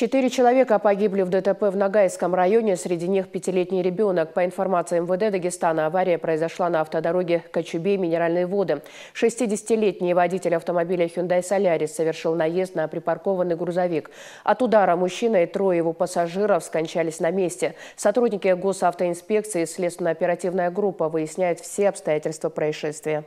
Четыре человека погибли в ДТП в Нагайском районе, среди них пятилетний ребенок. По информации МВД Дагестана, авария произошла на автодороге Кочубей Минеральные воды. 60-летний водитель автомобиля Hyundai Solaris совершил наезд на припаркованный грузовик. От удара мужчина и трое его пассажиров скончались на месте. Сотрудники госавтоинспекции и следственно-оперативная группа выясняют все обстоятельства происшествия.